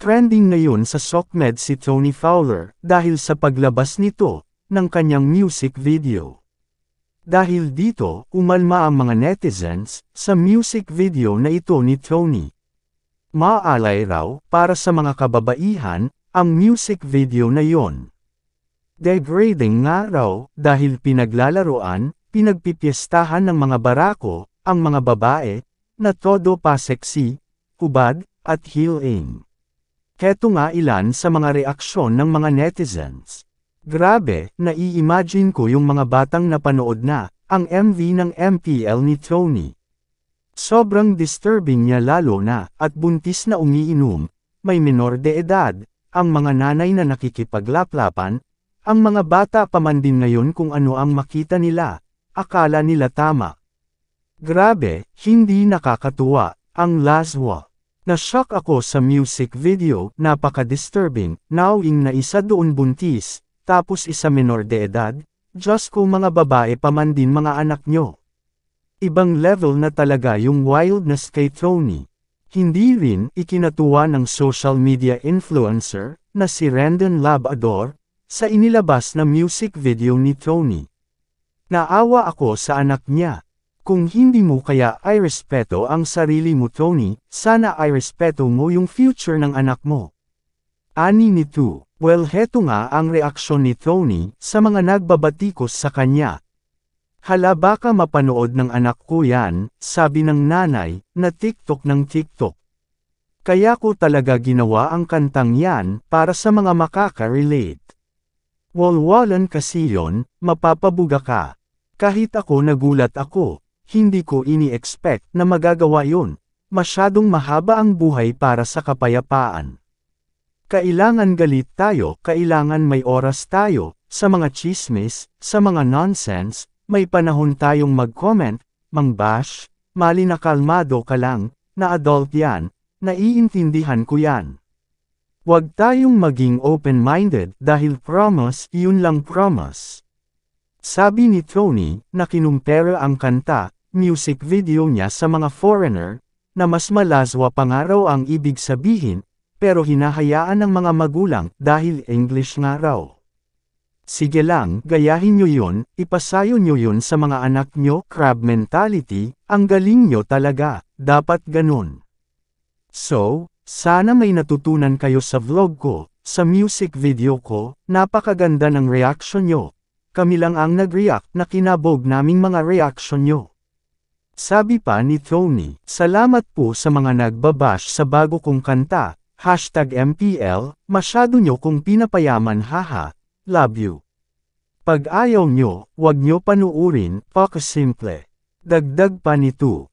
Trending ngayon sa SOCMED si Tony Fowler dahil sa paglabas nito ng kanyang music video. Dahil dito, umalma ang mga netizens sa music video na ito ni Tony. Maalay raw para sa mga kababaihan ang music video na yon. Degrading nga raw dahil pinaglalaroan, pinagpipiestahan ng mga barako ang mga babae na todo pa sexy, hubad, at heel Heto nga ilan sa mga reaksyon ng mga netizens. Grabe, nai-imagine ko yung mga batang napanood na, ang MV ng MPL ni Tony. Sobrang disturbing niya lalo na, at buntis na umiinom, may minor de edad, ang mga nanay na nakikipaglaplapan, ang mga bata pa man din ngayon kung ano ang makita nila, akala nila tama. Grabe, hindi nakakatuwa, ang last laswa. Nashock ako sa music video, napaka-disturbing, nawing na isa doon buntis, tapos isa minor de edad, Diyos ko mga babae pa man din mga anak nyo. Ibang level na talaga yung wildness kay Throny. Hindi rin ikinatuwa ng social media influencer na si Rendon Labador sa inilabas na music video ni Throny. Naawa ako sa anak niya. Kung hindi mo kaya ay respeto ang sarili mo Tony, sana ay respeto mo yung future ng anak mo. Ani nito, well heto nga ang reaksyon ni Tony sa mga nagbabatikos sa kanya. Hala baka mapanood ng anak ko yan, sabi ng nanay, na TikTok ng TikTok. Kaya ko talaga ginawa ang kantang yan para sa mga makaka-relate. Walwalan kasi yon, mapapabuga ka. Kahit ako nagulat ako, hindi ko ini-expect na magagawa yun. Masyadong mahaba ang buhay para sa kapayapaan. Kailangan galit tayo, kailangan may oras tayo, sa mga chismis, sa mga nonsense, may panahon tayong mag-comment, mang-bash, mali na kalmado ka lang, na adult yan, naiintindihan ko yan. Huwag tayong maging open-minded dahil promise, yun lang promise. Sabi ni Tony, na kinumpera ang kanta, music video niya sa mga foreigner, na mas malaswa pangaraw ang ibig sabihin, pero hinahayaan ng mga magulang dahil English nga raw. Sige lang, gayahin nyo yun, ipasayo nyo yun sa mga anak nyo, crab mentality, ang galing nyo talaga, dapat ganun. So, sana may natutunan kayo sa vlog ko, sa music video ko, napakaganda ng reaction nyo. Kami lang ang nag-react na kinabog naming mga reaction nyo. Sabi pa ni Tony, salamat po sa mga nagbabash sa bago kong kanta, hashtag MPL, masyado nyo kong pinapayaman haha, love you. Pag ayaw nyo, wag nyo panuurin, simple. Dagdag pa nito,